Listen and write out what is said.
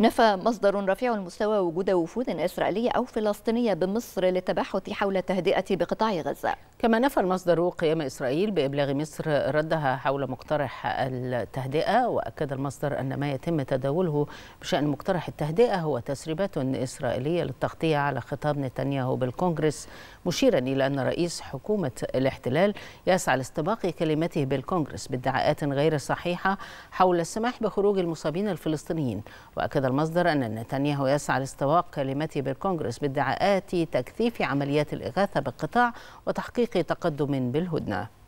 نفى مصدر رفيع المستوى وجود وفود إسرائيلية أو فلسطينية بمصر للتباحث حول التهدئة بقطاع غزة كما نفى المصدر قيام إسرائيل بإبلاغ مصر ردها حول مقترح التهدئة وأكد المصدر أن ما يتم تداوله بشأن مقترح التهدئة هو تسريبات إسرائيلية للتغطية على خطاب نتنياهو بالكونغرس مشيرا إلى أن رئيس حكومة الاحتلال يسعى لاستباق كلمته بالكونغرس بادعاءات غير صحيحة حول السماح بخروج المصابين الفلسطينيين وأكد هذا المصدر أن نتنياهو يسعى لاستواء كلمته بالكونغرس بادعاءات تكثيف عمليات الإغاثة بالقطاع وتحقيق تقدم بالهدنة